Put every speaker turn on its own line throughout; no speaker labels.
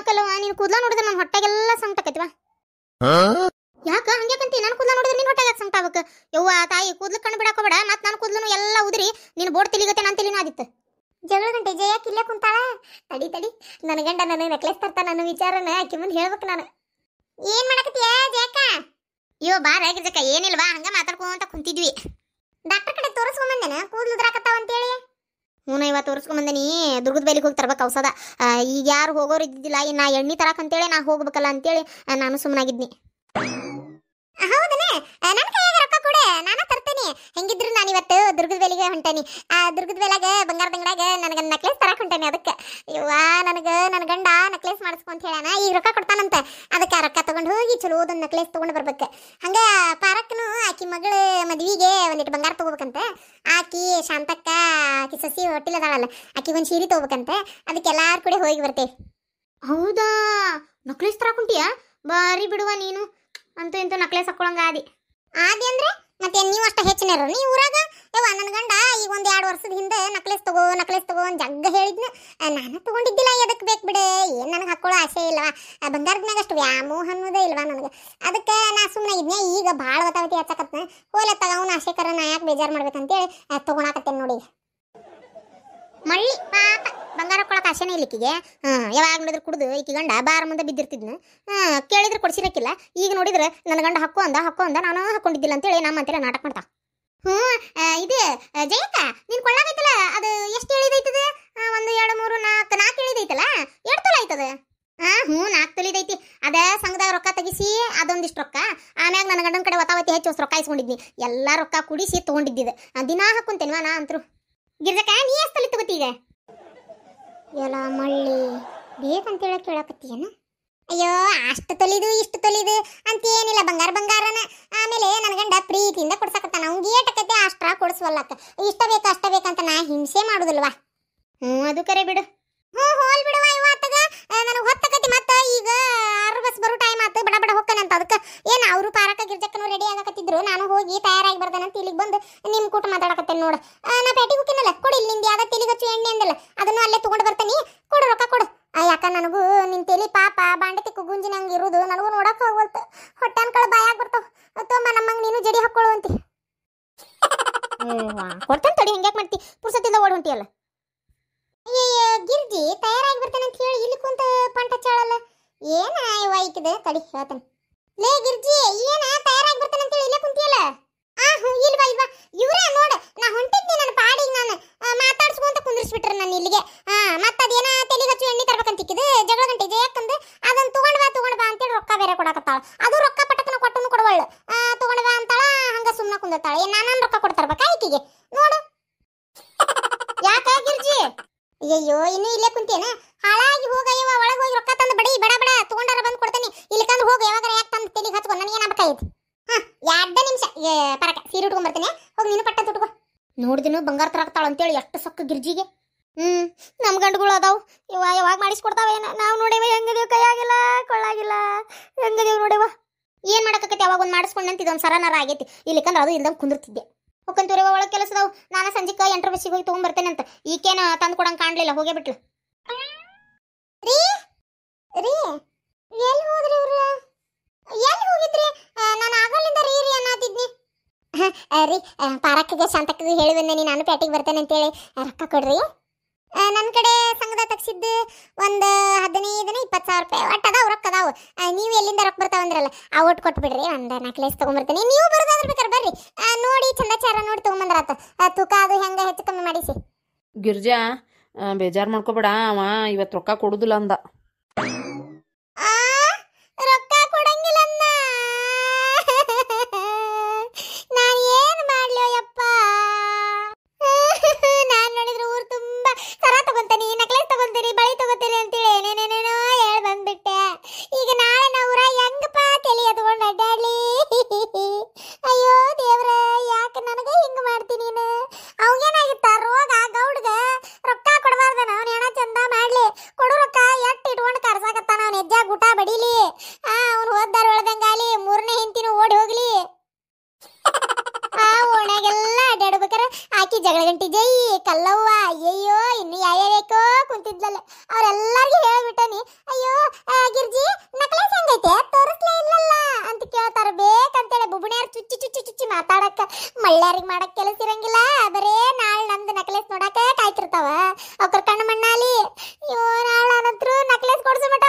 ಯಾಕಲ್ಲವ ನೀನು ಕೂದ್ಲ ನೋಡಿದ್ರೆ ನನ್ನ ಹೊಟ್ಟೆಗೆಲ್ಲ ಸಂಕಟಕೈತಿವ ಯಾಕ ಹಂಗ್ಯಾಕಂತಿ ನಾನು ಕೂದಲ ನೋಡಿದ್ರೆ ನಿನ್ನ ಹೊಟ್ಟೆಗೆ ಸಂಕಟ ಆಗ್ಬೇಕು ಯವ್ವ ತಾಯಿ ಕೂದಲು ಕಣ್ಣು ಬಿಡಾಕೋಬೇಡ ಮತ್ತೆ ನಾನು ಕೂದಲು ಎಲ್ಲ ಉದ್ರಿ ನೀನು ಬೋರ್ಡ್ ತಿಳಿಗತ್ತೆ ನಾನು ತಿಳಿನ ಆದಿತ್ತು ಜಗಳ ಗಂಟೆ ಜಯ ಕಿಲ್ಲೇ ಕುಂತಾಳ ತಡಿ ತಡಿ ನನ್ನ ಗಂಡ ನನಗೆ ನೆಕ್ಲೆಸ್ ತರ್ತಾನ ನನ್ನ ವಿಚಾರನ ಆಕಿ ಮುಂದೆ ಹೇಳ್ಬೇಕು ನಾನು ಏನ್ ಮಾಡಕತ್ತೀಯ ಜಯಕ್ಕ ಅಯ್ಯೋ ಬಾರ ಜಕ್ಕ ಏನಿಲ್ವಾ ಹಂಗ ಮಾತಾಡ್ಕೊಂತ ಕುಂತಿದ್ವಿ ಡಾಕ್ಟರ್ ಕಡೆ ತೋರಿಸ್ಕೊಂಬಂದೇನ ಕೂದ್ಲು ಉದ್ರಾಕತ್ತಾವ ಅಂತೇಳಿ ಹ್ಞೂ ಮುಂದೆ ನೀ ದುರ್ಗದ ಬೇಲಿಗೆ ಹೋಗಿ ತರ್ಬೇಕು ಔಷಧ ಈಗ ಯಾರು ಹೋಗೋರು ಇದ್ದಿದ್ದಿಲ್ಲ ನಾ ಎಣ್ಣೆ ತರಕ ಅಂತೇಳಿ ನಾ ಹೋಗ್ಬೇಕಲ್ಲ ಅಂತೇಳಿ ನಾನು ಸುಮ್ಮನಾಗಿದ್ನಿ ಹೌದನೇ ನನ್ನ ನಾನು ಹೊಂಟೇನಿ ಹೆಂಗಿದ್ರು ನಾನು ಇವತ್ತು ದುರ್ಗದ ಬೇಲಿಗೆ ಹೊಂಟೇನಿ ಆ ದುರ್ಗದ ಬೆಲೆಗೆ ಬಂಗಾರ ಬಂಗಡಾಗ ನನಗೆ ನಕ್ಲೆಸ್ ತರಕ್ಕೆ ಹೊಂಟೇನಿ ಅದಕ್ಕೆ ಇವ್ವ ನನಗೆ ನನ್ನ ಗಂಡ ನಕ್ಲೆಸ್ ಮಾಡಿಸ್ಕೊಂತ ಹೇಳ್ಯಾನ ಈಗ ರೊಕ್ಕ ಕೊಡ್ತಾನಂತ ಅದಕ್ಕೆ ರೊಕ್ಕ ತಗೊಂಡು ಹೋಗಿ ಚಲೋದೊಂದು ನಕ್ಲೆಸ್ ತೊಗೊಂಡು ಬರ್ಬೇಕು ಹಂಗೆ ಪಾರಕ್ಕನು ಆಕಿ ಮಗಳ ಮದುವೆಗೆ ಒಂದಿಟ್ಟು ಬಂಗಾರ ತಗೋಬೇಕಂತೆ ಆಕಿ ಶಾಂತಕ್ಕ ಆಕಿ ಸಸಿ ಹೊಟ್ಟಿಲ್ಲದಾಳಲ್ಲ ಆಕಿ ಒಂದು ಸೀರೆ ತೊಗೋಬೇಕಂತೆ ಅದಕ್ಕೆ ಎಲ್ಲಾರು ಕೂಡ ಹೋಗಿ ಬರ್ತೇವೆ ಹೌದಾ ನಕ್ಲೆಸ್ ತರಕುಂಟಿಯಾ ಬಾರಿ ಬಿಡುವ ನೀನು ಅಂತೂ ಇಂತೂ ನಕ್ಲೆಸ್ ಹಾಕೊಳಂಗ ಆದಿ ಆದಿ ಅಂದ್ರೆ ಮತ್ತೆ ನೀವು ಅಷ್ಟ ಹೆಚ್ಚಿನರು ನೀ ಊರಾಗ ಯವ್ವ ನನ್ನ ಗಂಡ ಈಗ ಒಂದು ಎರಡು ವರ್ಷದ ಹಿಂದೆ ನಕ್ಲೆಸ್ ತಗೋ ನಕ್ಲೆಸ್ ತಗೋ ಒಂದು ಜಗ್ಗ ಹೇಳಿದ್ನ ನಾನು ತಗೊಂಡಿದ್ದಿಲ್ಲ ಎದಕ್ ಬೇಕು ಬಿಡೆ ಏನು ನನಗೆ ಹಾಕೊಳ್ಳೋ ಆಸೆ ಇಲ್ವಾ ಬಂಗಾರದ ಅಷ್ಟು ವ್ಯಾಮೋಹ ಅನ್ನೋದೇ ಇಲ್ವಾ ನನಗೆ ಅದಕ್ಕೆ ನಾ ಸುಮ್ಮನೆ ಇದ್ನೆ ಈಗ ಭಾಳ ಹೊತ್ತಾವತಿ ಹಚ್ಚಕತ್ನ ಹೋಲ ತಗೋನ ಆಸೆ ನಾ ಯಾಕೆ ಬೇಜಾರು ಮಾಡ್ಬೇಕಂತೇಳಿ ತಗೊಳಕತ್ತೇನೆ ನೋಡಿ ಮಳ್ಳಿ ಪಾಪ ಬಂಗಾರ ಕೊಡಕ್ಕೆ ಆಸೆನೇ ಇಲ್ಲ ಹಾಂ ಯಾವಾಗ ನೋಡಿದ್ರು ಕುಡಿದು ಈಕಿ ಗಂಡ ಬಾರ ಮುಂದೆ ಬಿದ್ದಿರ್ತಿದ್ನು ಹಾಂ ಕೇಳಿದ್ರೆ ಕೊಡಿಸಿರಕ್ಕಿಲ್ಲ ಈಗ ನೋಡಿದ್ರೆ ನನ್ನ ಗಂಡ ಹಕ್ಕು ಅಂದ ಹಕ್ಕು ಅಂದ ನಾನು ಹಾಕೊಂಡಿದ್ದಿಲ್ಲ ಅಂತೇಳಿ ನಮ್ಮ ಅಂತೀರ ನಾಟಕ ಮಾಡ್ತಾ ಹ್ಞೂ ಇದು ಜಯಕ್ಕ ನೀನು ಕೊಳ್ಳಾಗೈತಲ್ಲ ಅದು ಎಷ್ಟು ಹೇಳಿದೈತದ ಒಂದು ಎರಡು ಮೂರು ನಾಲ್ಕು ನಾಲ್ಕು ಹೇಳಿದೈತಲ್ಲ ಎರಡು ತೊಲ ಆಯ್ತದ ಹಾ ಹ್ಞೂ ನಾಲ್ಕು ತೊಲಿದೈತಿ ಅದೇ ಸಂಘದಾಗ ರೊಕ್ಕ ತೆಗಿಸಿ ಅದೊಂದಿಷ್ಟು ರೊಕ್ಕ ಆಮ್ಯಾಗ ನನ್ನ ಗಂಡನ ಕಡೆ ಒತ್ತಾವತಿ ಹೆಚ್ಚು ರೊಕ್ಕ ಇಸ್ಕೊಂಡಿದ್ನಿ ಎಲ್ಲಾ ರೊಕ್ಕ ಕುಡಿಸಿ ತೊಗೊಂಡಿದ್ದಿದೆ ದಿನಾ ಹಾಕೊಂತೇನ್ವಾ ನಾ ಅಂತರು ಗಿರ್ಜಕ ನೀ ಎಷ್ಟಲ್ಲಿ ತಗೋತೀಗ ಎಲ್ಲ ಮಳ್ಳಿ ಬೇಕಂತ ಹೇಳಕ್ ಕೇಳಕತ್ತೀಯನ ಅಯ್ಯೋ ಅಷ್ಟು ತೊಲಿದು ಇಷ್ಟು ತೊಲಿದು ಅಂತ ಏನಿಲ್ಲ ಬಂಗಾರ ಬಂಗಾರನ ಆಮೇಲೆ ನನ್ನ ಗಂಡ ಪ್ರೀತಿಯಿಂದ ಕೊಡ್ಸಕತ್ತಾನ ಅವ್ನಿಗೆ ಏಟಕತೆ ಅಷ್ಟ್ರ ಕೊಡಿಸ್ವಲ್ಲಕ್ಕ ಇಷ್ಟ ಬೇಕು ಅಷ್ಟ ಬೇಕಂತ ನಾ ಹಿಂಸೆ ಮಾಡುದಿಲ್ವಾ ಹ್ಞೂ ಅದು ಕರೆ ಬಿಡು ಹ್ಞೂ ಹೋಲ್ ಬಿಡು ಏನು ಅವರು ಪಾರಕ ಗಿರ್ಜಕ್ಕನು ರೆಡಿ ಆಗಕತ್ತಿದ್ರು ನಾನು ಹೋಗಿ ತಯಾರಾಗಿ ಅಂತ ಇಲ್ಲಿಗೆ ಬಂದು ನಿಮ್ಮ ಕೂಟ ಮಾತಾಡಕತ್ತೇನೆ ನೋಡು ನಾ ಪೇಟಿ ಹೋಗಿನಲ್ಲ ಕೊಡಿ ಇಲ್ಲಿ ಯಾವ ಯಾವ್ದು ತೆಲಿಗಚ್ಚು ಎಣ್ಣೆ ಅಂದಲ್ಲ ಅದನ್ನು ಅಲ್ಲೇ ತೊಗೊಂಡು ಬರ್ತೀನಿ ಕೊಡು ರೊಕ್ಕ ಕೊಡು ಯಾಕ ನನಗೂ ನಿನ್ನ ತೆಲಿ ಪಾಪ ಬಾಂಡತಿ ಕುಗುಂಜಿ ನಂಗೆ ಇರೋದು ನನಗೂ ನೋಡಕ್ಕೆ ಹೋಗ್ವಲ್ತು ಹೊಟ್ಟೆನ್ಕಳು ಬಾಯಾಗ ಬರ್ತಾವ ತೋಮ ನಮ್ಮಂಗೆ ನೀನು ಜಡಿ ಹಾಕ್ಕೊಳ್ಳು ಅಂತಿ ಕೊಡ್ತಾನೆ ತಡಿ ಹೆಂಗ್ಯಾಕೆ ಮಾಡ್ತಿ ಪುರ್ಸತ್ತಿಲ್ಲ ಓಡ್ ಹೊಂಟಿಯಲ್ಲ ಗಿರ್ಜಿ ತಯಾರಾಗಿ ಬರ್ತಾನೆ ಅಂತ ಹೇಳಿ ಇಲ್ಲಿ ಕುಂತ ಪಂಟ ಚಾಳಲ್ಲ ಏನ ಇವ ಇಕ್ಕಿದೆ ತಡಿ ಹೇಳ್ತಾನೆ ಲೇ ಗಿರ್ಜಿ ಏನ ತಯಾರಾಗಿ ಬರ್ತಾನೆ ಅಂತ ಇಲ್ಲೇ ಕುಂತಿಯಲ್ಲ ಆ ಹ್ಞೂ ಇಲ್ವಾ ಇಲ್ವಾ ಇವರೇ ನೋಡು ನಾ ಹೊಂಟಿದ್ದೆ ನನ್ನ ಪಾಡಿಗೆ ನಾನು ಮಾತಾಡ್ಸ್ಕೊಂತ ಕುಂದಿರ್ಸ್ಬಿಟ್ರೆ ನಾನು ಇಲ್ಲಿಗೆ ಹಾ ಮತ್ತೆ ಅದೇನ ತೆಲಿಗೆ ಹಚ್ಚು ಎಣ್ಣೆ ತರ್ಬೇಕಂತಿಕ್ಕಿದೆ ಜಗಳ ಗಂಟೆ ಇದೆ ಯಾಕಂದ್ರೆ ಅದನ್ನ ತಗೊಂಡ್ ಬಾ ತಗೊಂಡ್ ಬಾ ಅಂತೇಳಿ ರೊಕ್ಕ ಬೇರೆ ಕೊಡಾಕತ್ತಾಳ ಅದು ರೊಕ್ಕ ಪಟಕನ ಕೊಟ್ಟನು ಕೊಡವಳು ತಗೊಂಡ್ ಬಾ ಅಂತಾಳ ಹಂಗ ಸುಮ್ಮನೆ ಕುಂದತ್ತಾಳ ಏ ನಾನು ರೊಕ್ಕ ಕೊಡ್ತಾರ್ಬೇಕಾ ಈಕಿಗೆ ನೋಡು ಯಾಕ ಗಿರ್ಜಿ ಅಯ್ಯಯ್ಯೋ ಇನ್ನು ಇಲ್ಲೇ ಕುಂತೇನ ಹಾಳಾಗಿ ಹೋಗಯ್ಯವ ಒಳಗೆ ಹೋಗಿ ರೊಕ್ಕ ತಂದು ಬಡಿ ಬಡ ಬಡ ಅಡ್ಡ ನಿಮಿಷ ಪರಕ ಸೀರೆ ಉಟ್ಕೊಂಡ್ಬರ್ತೀನಿ ಹೋಗಿ ನೀನು ಪಟ್ಟ ತುಟ್ಕೋ ನೋಡಿದಿನ ಬಂಗಾರ ಆಗ್ತಾಳ ಅಂತೇಳಿ ಎಷ್ಟು ಸೊಕ್ಕ ಗಿರ್ಜಿಗೆ ಹ್ಮ್ ನಮ್ಮ ಗಂಡುಗಳು ಅದಾವು ಇವ ಯಾವಾಗ ಮಾಡಿಸ್ಕೊಡ್ತಾವ ಏನ ನಾವು ನೋಡೇವ ಹೆಂಗದೇವ್ ಕೈಯಾಗಿಲ್ಲ ಕೊಳ್ಳಾಗಿಲ್ಲ ಹೆಂಗದೇವ್ ನೋಡೇವ ಏನ್ ಮಾಡಕತ್ತೆ ಅವಾಗ ಒಂದು ಮಾಡಿಸ್ಕೊಂಡಂತ ಇದೊಂದ್ ಸರನರ ಆಗೈತಿ ಇಲ್ಲಿಕಂದ್ರೆ ಅದು ಇಲ್ದಂಗೆ ಕುಂದಿರ್ತಿದ್ದೆ ಹೋಗಂತೂರವ ಒಳಗೆ ಕೆಲಸದವು ನಾನು ಸಂಜೆಕ ಎಂಟರ ಬಸ್ಸಿಗೆ ಹೋಗಿ ತೊಗೊಂಡ್ಬರ್ತೇನೆ ಅಂತ ಈಕೇನ ತಂದು ಕೊಡಂಗೆ ಕಾಣಲಿಲ್ಲ ಹೋಗೇ ಬಿಟ್ಲು ರೀ ರೀ ಎಲ್ಲಿ ಹೋದ್ರಿ ಇವ್ರ ರೀ ಪಾರಕ್ಗೆ ಶಾಂತಕ್ಕಿಗೆ ಹೇಳಿ ಬಂದೇನಿ ನಾನು ಪ್ಯಾಟಿಗೆ ಬರ್ತೇನೆ ಅಂತೇಳಿ ರೊಕ್ಕ ಕೊಡ್ರಿ ನನ್ನ ಕಡೆ ಸಂಘದ ತಗ್ಸಿದ್ದು ಒಂದು ಹದಿನೈದನೇ ಇಪ್ಪತ್ತು ಸಾವಿರ ರೂಪಾಯಿ ಒಟ್ಟ ಅದಾವ ರೊಕ್ಕ ಅದಾವ ನೀವು ಎಲ್ಲಿಂದ ರೊಕ್ಕ ಬರ್ತಾವ ಅಂದ್ರಲ್ಲ ಆ ಒಟ್ಟು ಕೊಟ್ಬಿಡ್ರಿ ಒಂದು ನಾಲ್ಕು ತೊಗೊಂಬರ್ತೀನಿ ನೀವು ಬರೋದಾದ್ರೆ ಬೇಕಾರೆ
ಬರ್ರಿ ನೋಡಿ ಚಂದ ಚಾರ ನೋಡಿ ತೊಗೊಂಬಂದ್ರಾತ ತೂಕ ಅದು ಹೆಂಗೆ ಹೆಚ್ಚು ಕಮ್ಮಿ ಮಾಡಿಸಿ ಗಿರ್ಜಾ ಬೇಜಾರು ಮಾಡ್ಕೋಬೇಡ ಅವ ಇವತ್ತು ರೊಕ್ಕ ಕೊಡೋದಿಲ್ಲ ಅಂದ
ಆ ಅವನು ಓದ್ದಾರ ಒಳದಂಗಾಲಿ ಮೂರನೇ ಹೆಂಡತಿನೂ ಓಡಿ ಹೋಗ್ಲಿ ಆ ಓಣಾಗೆಲ್ಲ ಅಡ್ಡಾಡ್ಬೇಕಾರೆ ಆಕಿ ಜಗಳ ಗಂಟಿ ಜೈ ಕಲ್ಲವ್ವ ಅಯ್ಯಯ್ಯೋ ಇನ್ನು ಬೇಕೋ ಕುಂತಿದ್ಲಲ್ಲ ಅವ್ರೆಲ್ಲಾರ್ಗು ಹೇಳ್ಬಿಟ್ಟನಿ ಅಯ್ಯೋ ಗಿರ್ಜಿ ನಕ್ಲೇಸ್ ಹೆಂಗೈತೆ ತೋರಿಸ್ಲೇ ಇಲ್ಲಲ್ಲ ಅಂತ ಕೇಳ್ತಾರ ಬೇಕಂತೇಳಿ ಬುಬುಣ್ಯಾರು ಚುಚ್ಚಿ ಚುಚ್ಚಿ ಚುಚ್ಚಿ ಮಾತಾಡಕ್ಕ ಮಳ್ಳಾರಿಗೆ ಮಾಡಕ್ ಕೆಲಸ ಇರಂಗಿಲ್ಲ ಬರೇ ನಾಳೆ ನಮ್ದು ನಕ್ಲೇಸ್ ನೋಡಕ್ಕೆ ಕಾಯ್ತಿರ್ತಾವ ಅವ್ರ ಕಣ್ಣು ಮಣ್ಣಾಲಿ ಅಯ್ಯೋ ನಾಳೆ ನಕ್ಲೇಸ್ ಕೊಡ್ಸೋ ಮಟ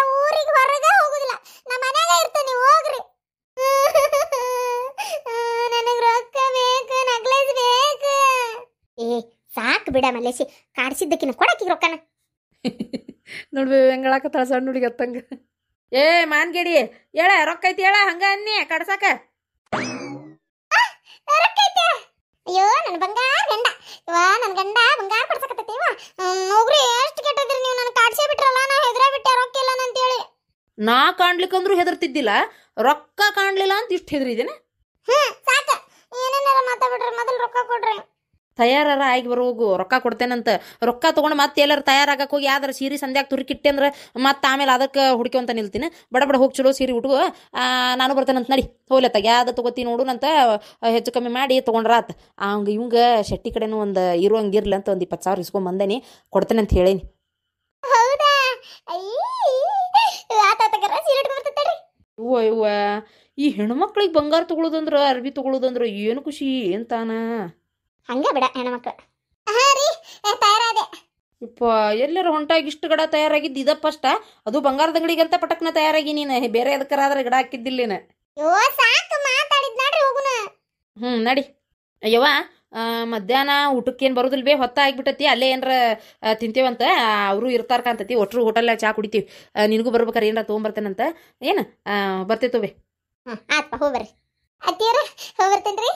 ಬಿಡ ಮಲ್ಲೇಶಿ ಕಾಡ್ಸಿದ್ದಕ್ಕಿನ ಕೊಡಕಿ ರೊಕ್ಕನ
ನೋಡ್ಬಿ ಹೆಂಗಳಾಕತ್ತಾಳ ಸಣ್ಣ ಹುಡುಗಿ ಅತ್ತಂಗ ಏ ಮಾನ್ಗೇಡಿ ಹೇಳ ರೊಕ್ಕ ಐತಿ ಹೇಳ ಹಂಗ ಅನ್ನಿ ಕಡ್ಸಾಕ ಅಯ್ಯೋ ನನ್ನ ಬಂಗಾರ ಗಂಡ ಇವಾ ನನ್ನ ಗಂಡ ಬಂಗಾರ
ಕೊಡ್ಸಕತ್ತೈತಿವ ನೋಗ್ರಿ ಎಷ್ಟು ಕೆಟ್ಟದ್ರಿ ನೀವು ನನ್ನ ಕಾಡ್ಸೇ ಬಿಟ್ರಲ್ಲ ನಾ ಹೆದ್ರ ಬಿಟ್ಟೆ ರೊಕ್ಕ ಇಲ್ಲ ಹೇಳಿ
ನಾ ಕಾಣ್ಲಿಕ್ಕಂದ್ರೂ ಹೆದರ್ತಿದ್ದಿಲ್ಲ ರೊಕ್ಕ ಕಾಣ್ಲಿಲ್ಲ ಅಂತ ಇಷ್ಟು ಹೆದ್ರಿದ್ದೇನೆ ಹ್ಮ್ ಸಾಕ ಏನೇನಾರ ಮಾತಾಡ್ಬಿಡ್ರಿ ಮೊದಲು ರೊಕ್ಕ ಕೊಡ್ರಿ ತಯಾರರ ಆಗಿ ಬರೋಗು ರೊಕ್ಕ ಕೊಡ್ತೇನಂತ ರೊಕ್ಕ ತೊಗೊಂಡು ಮತ್ತೆ ಎಲ್ಲರೂ ತಯಾರಾಗಕ್ಕೆ ಹೋಗಿ ಆದ್ರೆ ಸೀರೆ ಸಂಧ್ಯಾಗ ತುರುಕಿಟ್ಟೆ ಅಂದ್ರೆ ಮತ್ತೆ ಆಮೇಲೆ ಅದಕ್ಕೆ ಅಂತ ನಿಲ್ತೀನಿ ಬಡ ಬಡ ಹೋಗಿ ಚಲೋ ಸೀರೆ ಹುಡುಗು ನಾನು ಬರ್ತೇನಂತ ನಡಿ ಹೋಗ್ಲತ್ತಾಗ ಯಾವ್ದ ನೋಡು ನೋಡುನಂತ ಹೆಚ್ಚು ಕಮ್ಮಿ ಮಾಡಿ ತೊಗೊಂಡ್ರಾತ್ ಹಂಗ ಇವಂಗ ಶೆಟ್ಟಿ ಕಡೆನೂ ಒಂದು ಇರುವಂಗಿರ್ಲಿ ಅಂತ ಒಂದು ಇಪ್ಪತ್ತು ಸಾವಿರ ಇಸ್ಕೊಂಡ್ ಬಂದೇನಿ ಕೊಡ್ತೇನೆ ಅಂತ ಹೇಳೇನಿ ಇವ ಈ ಹೆಣ್ಮಕ್ಳಿಗೆ ಬಂಗಾರ ತೊಗೊಳೋದಂದ್ರೆ ಅರ್ಬಿ ಅಂದ್ರೆ ಏನು ಖುಷಿ ತಾನ ಹಂಗೆ ಬಿಡ ಹೆಣ್ಮಕ್ಳು ತಯಾರಾದೆ ಇಪ್ಪ ಎಲ್ಲರ ಹೊಂಟಾಗಿ ಇಷ್ಟು ಗಡ ತಯಾರಾಗಿದ್ದು ಇದಪ್ಪ ಅಷ್ಟ ಅದು ಬಂಗಾರದ ಅಂಗಡಿಗೆ ಅಂತ ಪಟಕ್ನ ತಯಾರಾಗಿ ನೀನು ಬೇರೆ ಅದಕ್ಕರಾದ್ರೆ ಗಿಡ ಹಾಕಿದ್ದಿಲ್ಲೇನ ಯೋ ಹ್ಞೂ ನಡಿ ಅಯ್ಯವ್ವ ಮಧ್ಯಾಹ್ನ ಊಟಕ್ಕೇನು ಬರೋದಿಲ್ಲ ಬೇ ಹೊತ್ತ ಆಗಿಬಿಟ್ಟತಿ ಅಲ್ಲೇ ಏನಾರ ತಿಂತೀವಂತ ಅವರು ಇರ್ತಾರ ಕಾಂತತಿ ಒಟ್ರು ಹೋಟೆಲ್ನಾಗ ಚಾ ಕುಡಿತೀವಿ ನಿನಗೂ ಬರ್ಬೇಕಾರೆ ಏನಾರ ತೊಗೊಂಬರ್ತೇನಂತ ಏನು ಬೇ ಹ್ಞೂ ಆತ್ಪ ಹೋಗ್ಬರ್ರಿ ಅತ್ತಿಯರ
ಹೋಗ್ಬರ್ತೇನ್ರಿ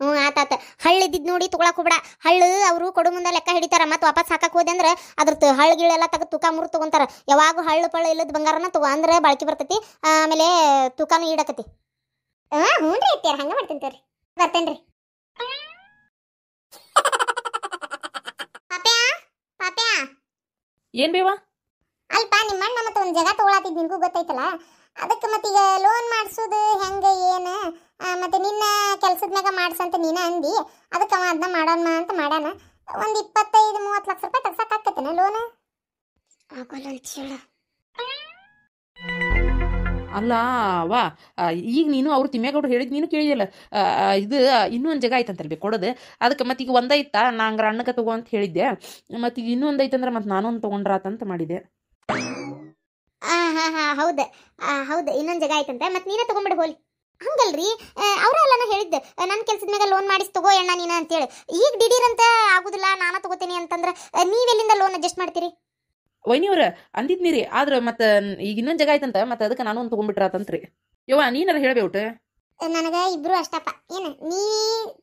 ಹ್ಞೂ ಆತಾತ ಹಳ್ಳಿದ್ದಿದ್ದು ನೋಡಿ ತೊಗೊಳಕ್ಕೆ ಹೋಗ್ಬೇಡ ಹಳ್ಳು ಅವರು ಕೊಡು ಮುಂದೆ ಲೆಕ್ಕ ಹಿಡಿತಾರ ಮತ್ತು ವಾಪಸ್ ಹಾಕಕ್ಕೆ ಹೋದೆ ಅಂದ್ರೆ ಅದ್ರ ಹಳ್ಳು ಗಿಳೆಲ್ಲ ತಗ ತೂಕ ಮುರು ತಗೊಂತಾರ ಯಾವಾಗ ಹಳ್ಳು ಪಳ್ಳ ಇಲ್ಲದ ಬಂಗಾರನ ತಗೋ ಅಂದ್ರೆ ಬಾಳ್ಕಿ ಬರ್ತೈತಿ ಆಮೇಲೆ ತೂಕಾನು ಈಡಕತಿ ಹಾಂ ಹ್ಞೂ ರೀ ಹಂಗೆ ಮಾಡ್ತೀನಿ ತೋರಿ ಬರ್ತೇನೆ ರೀ ಏನ್ ಬೇವಾ ಅಲ್ಪ ನಿಮ್ಮ ಮತ್ತೆ ಒಂದು ಜಾಗ ತಗೊಳತ್ತಿದ್ ನಿನ್ಗೂ ಗೊತ್ತೈತಲ್ಲ ಅದಕ್ಕೆ ಮತ್ತೆ ಈಗ ಲೋನ್ ಮಾಡಿಸೋದು ಹೆಂಗೆ ಏನು ಮತ್ತು ನಿನ್ನ ಕೆಲಸದ ಮ್ಯಾಗ ಮಾಡ್ಸಂತ ನೀನು ಅಂದಿ ಅದಕ್ಕೆ ಅವ ಅದನ್ನ ಮಾಡೋಣ ಅಂತ ಮಾಡೋಣ ಒಂದು ಇಪ್ಪತ್ತೈದು ಮೂವತ್ತು ಲಕ್ಷ ರೂಪಾಯಿ ತಗ್ಸಕ್ಕಾಕತ್ತೇನೆ ಲೋನ್
ಅಲ್ಲ ವಾ ಈಗ ನೀನು ಅವ್ರು ತಿಮ್ಮೇಗೌಡರು ಹೇಳಿದ್ ನೀನು ಕೇಳಿದಿಲ್ಲ ಇದು ಇನ್ನೂ ಒಂದು ಜಾಗ ಐತಂತಲ್ಲ ಬೇಕು ಕೊಡೋದು ಅದಕ್ಕೆ ಮತ್ತೆ ಈಗ ನಾ ಹಂಗ್ರ ಅಣ್ಣಕ್ಕೆ ತಗೋ ಅಂತ ಹೇಳಿದ್ದೆ ಮತ್ತೆ ಈಗ ಇನ್ನೂ ಒಂದು ಐತಂದ್ರೆ ಮತ್ತೆ ನಾನೊಂದು ತೊಗೊಂಡ್ರಾತಂತ ಮಾಡಿದೆ ಹಾ ಹಾಂ ಹೌದು ಹೌದು ಇನ್ನೊಂದು ಜಾಗ ಆಯ್ತಂತೆ ಮತ್ತೆ ನೀನೇ ತೊಗೊಂಬಿಡು ಹೋಲಿ ಹಂಗಲ್ರಿ ಅವರ ಅಲ್ಲ
ಹೇಳಿದ್ದೆ ನನ್ನ ಕೆಲಸದ ಮ್ಯಾಗ ಲೋನ್ ಮಾಡಿಸಿ ತಗೋ ಅಣ್ಣ ನೀನು ಅಂತೇಳಿ ಈಗ ದಿಢೀರಂತ ಆಗುದಿಲ್ಲ ನಾನು ತಗೋತೀನಿ ಅಂತಂದ್ರೆ
ನೀವೆಲ್ಲಿಂದ ಲೋನ್ ಅಡ್ಜಸ್ಟ್ ಮಾಡ್ತೀರಿ ವೈನಿಯವ್ರ ಅಂದಿದ್ನಿರಿ ಆದ್ರೆ ಮತ್ತೆ ಈಗ ಇನ್ನೊಂದು ಜಾಗ ಆಯ್ತಂತ ಮತ್ತೆ ಅದಕ್ಕೆ ನಾನು ಒಂದು ತೊಗೊಂಡ್ಬಿಟ್ರಾತಂತ್ರಿ ಯವ್ವ ನೀನಾರ ಹೇಳ್ಬೇಬಿಟ್ಟು ನನಗೆ ಇಬ್ರು ಅಷ್ಟಪ್ಪ
ಏನು ನೀ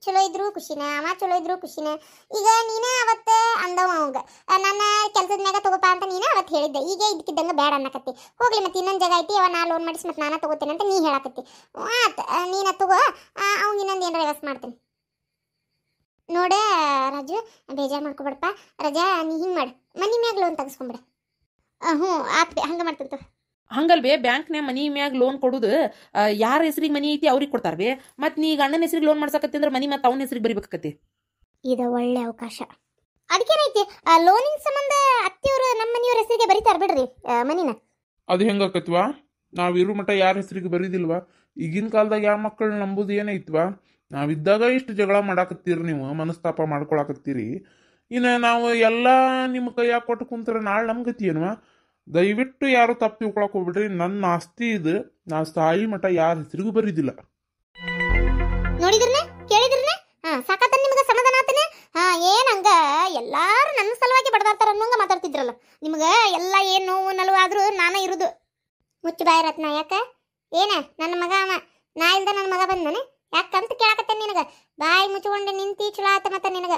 ಚಲೋ ಇದ್ರು ಖುಷಿನೇ ಅಮ್ಮ ಚಲೋ ಇದ್ರು ಖುಷಿನೇ ಈಗ ನೀನೇ ಅವತ್ತು ಅಂದವ ಅವಂಗ ನನ್ನ ಕೆಲಸದ ಮ್ಯಾಗ ತಗೋಪ ಅಂತ ನೀನ ಅವತ್ತು ಹೇಳಿದ್ದೆ ಈಗ ಇದ್ಕಿದ್ದಂಗ ಬೇಡ ಅನ್ನಕತ್ತಿ ಹೋಗ್ಲಿ ಮತ್ತೆ ಇನ್ನೊಂದು ಜಾಗ ಐತಿ ಅವ ನಾ ಲೋನ್ ಮಾಡಿಸಿ ಮತ್ತೆ ನಾನು ತಗೋತೇನೆ ಅಂತ ನೀ ಹೇಳಕತ್ತಿ ಆತ ನೀನ ತಗೋ ಅವ್ನು ಇನ್ನೊಂದು ಏನಾರ ವ್ಯವಸ್ಥೆ ಮಾಡ್ತೀನಿ ನೋಡ ರಾಜು ಬೇಜಾರು ಮಾಡ್ಕೊಬೇಡಪ್ಪ
ರಜಾ ನೀ ಹಿಂಗೆ ಮಾಡು ಮನೆ ಮ್ಯಾಗ ಲೋನ್ ತೆಗೆಸ್ಕೊಂಬಿಡ ಹ್ಞೂ ಆತ್ ಹಂಗೆ ಮಾಡ್ತೀನಿ ಹಂಗಲ್ವೇ ಬ್ಯಾಂಕ್ನಾಗ ಮನಿ ಮ್ಯಾಗ ಲೋನ್ ಕೊಡುದು ಯಾರ ಹೆಸರಿಗೆ ಮನಿ ಐತಿ ಅವ್ರಿಗೆ ಕೊಡ್ತಾರೆ ಮತ್ತೆ ನೀ ಗಂಡನ ಹೆಸರಿಗೆ ಲೋನ್ ಮಾಡ್ಸಕತ್ತಿ ಅಂದ್ರೆ ಮನಿ ಮತ್ತೆ ಅವನ ಹೆಸರಿಗೆ ಬರಿಬೇಕಾಕತಿ
ಇದು ಒಳ್ಳೆ ಅವಕಾಶ ಅದಕ್ಕೇನೈತಿ ಲೋನಿನ ಸಂಬಂಧ ಅತ್ತಿಯವರು ನಮ್ಮ ಮನೆಯವ್ರ ಹೆಸರಿಗೆ ಬರೀತಾರ ಬಿಡ್ರಿ ಮನಿನ ಅದು ಹೆಂಗಾಕತ್ವ ನಾವು ಇರು ಮಠ ಯಾರ ಹೆಸರಿಗೆ ಬರೀದಿಲ್ವಾ ಈಗಿನ ಕಾಲದಾಗ ಯಾವ ಮಕ್ಕಳು ನಂಬುದು ಏನೈತ್ವಾ ಇದ್ದಾಗ ಇಷ್ಟು ಜಗಳ ಮಾಡಾಕತ್ತೀರಿ ನೀವು ಮನಸ್ತಾಪ ಮಾಡ್ಕೊಳಕತ್ತೀರಿ ಇನ್ನು ನಾವು ಎಲ್ಲ ನಿಮ್ಮ ಕೈಯಾಗ ಕೊಟ್ಟು ಕುಂತಾರೆ ನಾಳೆ ನಮ್ಗತಿ ಏನ್ವಾ ದಯವಿಟ್ಟು ಯಾರು ತಪ್ಪು ತಿಳ್ಕೊಳಕ್ ಹೋಗ್ಬಿಡ್ರಿ
ನನ್ನ ಆಸ್ತಿ ಇದು ನಾ ಸಾಯಿ ಮಠ ಯಾರ ಹೆಸರಿಗೂ ಬರೀದಿಲ್ಲ
ನೋಡಿದ್ರನೆ ಕೇಳಿದ್ರನೆ ಸಾಕತ್ತ ನಿಮಗೆ ಸಮಾಧಾನ ಹಾ ಏನ್ ಹಂಗ ಎಲ್ಲಾರು ನನ್ನ ಸಲುವಾಗಿ ಬಡದಾಡ್ತಾರ ಅನ್ನೋಂಗ ಮಾತಾಡ್ತಿದ್ರಲ್ಲ ನಿಮಗೆ ಎಲ್ಲ ಏನ್ ನೋವು ನಲುವು ಆದ್ರೂ ನಾನ ಇರುದು ಮುಚ್ಚು ಬಾಯ ರತ್ನ ಯಾಕ ಏನ ನನ್ನ ಮಗ ಅವ ನಾ ಇಲ್ದ ನನ್ನ ಮಗ ಬಂದನೆ ಯಾಕಂತ ಕೇಳಕತ್ತೇನೆ ನಿನಗ ಬಾಯಿ ಮುಚ್ಕೊಂಡು ನಿಂತಿ ಚಲೋ ಆತ ಮತ್ತ ನಿನಗ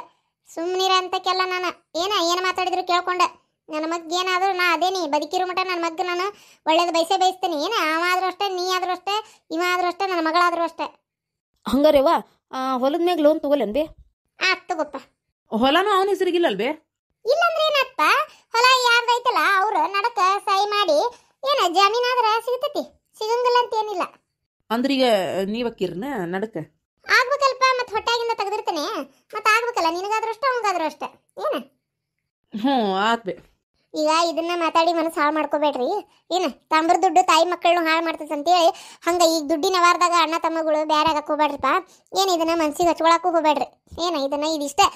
ಸುಮ್ಮನಿರ ಅಂತಕ್ಕೆಲ್ಲ ನಾನು ಏನ ಏನು ಮಾತಾಡಿದ್ರು ಕೇಳ್ಕೊಂಡೆ ನನ್ನ ಮಗ್ಗೆ ಏನಾದರೂ ನಾ ಅದೇನಿ ಬದುಕಿರೋ ಮಟ್ಟ ನನ್ನ ಮಗ್ಗ ನಾನು ಒಳ್ಳೇದು ಬಯಸೇ ಬಯಸ್ತೇನೆ ಏನು ಆದರೂ ಅಷ್ಟೇ ನೀ ಆದರೂ ಅಷ್ಟೇ ಇವ ಅಷ್ಟೇ ನನ್ನ ಮಗಳಾದರೂ ಅಷ್ಟೇ ಹಂಗಾರೇವ ಹೊಲದ ಮ್ಯಾಗ ಲೋನ್ ತಗೋಲೇನ್ ಬೇ ಆತ್ ತಗೋಪ್ಪ ಹೊಲನೂ ಅವನ ಅಲ್ಬೇ ಇಲ್ಲಂದ್ರೆ ಏನಪ್ಪ ಹೊಲ ಯಾರ್ದೈತಲ್ಲ ಅವ್ರು ನಡಕ ಸಹಿ ಮಾಡಿ ಏನ ಜಮೀನಾದ್ರೆ ಸಿಗ್ತತಿ ಸಿಗಂಗಿಲ್ಲ ಅಂತ ಏನಿಲ್ಲ
ಅಂದ್ರೆ ಈಗ ನೀವಕ್ಕಿರ್ನ ನಡಕ
ಆಗ್ಬೇಕಲ್ಪ ಮತ್ತೆ ಹೊಟ್ಟಾಗಿಂದ ತೆಗೆದಿರ್ತಾನೆ ಮತ್ತೆ ಆಗ್ಬೇಕಲ್ಲ ನಿನಗಾದ್ರೂ ಅಷ್ಟೇ ಅವನಿಗಾದ್ರೂ ಅಷ್ಟೇ ಏನ ಹ್ಞೂ ಆತ್ಬೇ ಈಗ ಇದನ್ನ ಮಾತಾಡಿ ಮನಸ್ಸು ಹಾಳು ಮಾಡ್ಕೋಬೇಡ್ರಿ ಏನು ತಂಬ್ರ ದುಡ್ಡು ತಾಯಿ ಮಕ್ಕಳನ್ನು ಹಾಳು ಹೇಳಿ ಹಂಗ ಈಗ ದುಡ್ಡಿನ ವಾರದಾಗ ಅಣ್ಣ ತಮ್ಮಗಳು ಬೇರೆ ಆಗಕ್ಕೆ ಹೋಗ್ಬೇಡ್ರಿಪ್ಪ ಏನು ಇದನ್ನ ಮನ್ಸಿಗೆ ಹಚ್ಕೊಳಕ್ಕೂ ಹೋಗ್ಬೇಡ್ರಿ ಏನ ಇದನ್ನ ಇದಿಷ್ಟೇ